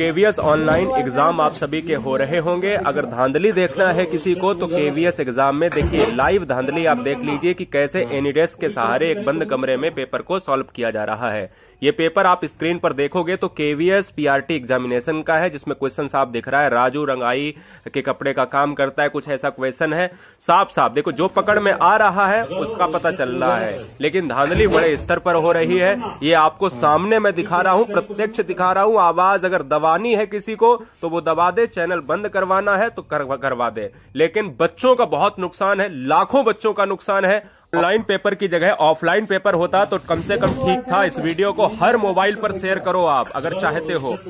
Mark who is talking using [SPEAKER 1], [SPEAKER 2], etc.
[SPEAKER 1] KVS online exam आप सभी के हो रहे होंगे अगर धांधली देखना है किसी को तो केवीएस एग्जाम में देखिए लाइव धांधली आप देख लीजिए कि कैसे एनीडेस्क के सहारे एक बंद कमरे में पेपर को सॉल्व किया जा रहा है ये पेपर आप स्क्रीन पर देखोगे तो केवीएस पीआरटी एग्जामिनेशन का है जिसमें क्वेश्चन साफ दिख रहा है राजू रंगाई के कपड़े का काम करता है कुछ ऐसा क्वेश्चन है साफ साफ देखो जो पकड़ में आ रहा है उसका पता चल रहा है लेकिन धांधली बड़े स्तर पर हो रही है ये आपको सामने मैं दिखा रहा हूँ प्रत्यक्ष दिखा रहा हूँ आवाज अगर दबा दबानी है किसी को तो वो दबा दे चैनल बंद करवाना है तो कर, करवा दे लेकिन बच्चों का बहुत नुकसान है लाखों बच्चों का नुकसान है ऑनलाइन पेपर की जगह ऑफलाइन पेपर होता तो कम से कम ठीक था इस वीडियो को हर मोबाइल पर शेयर करो आप अगर चाहते हो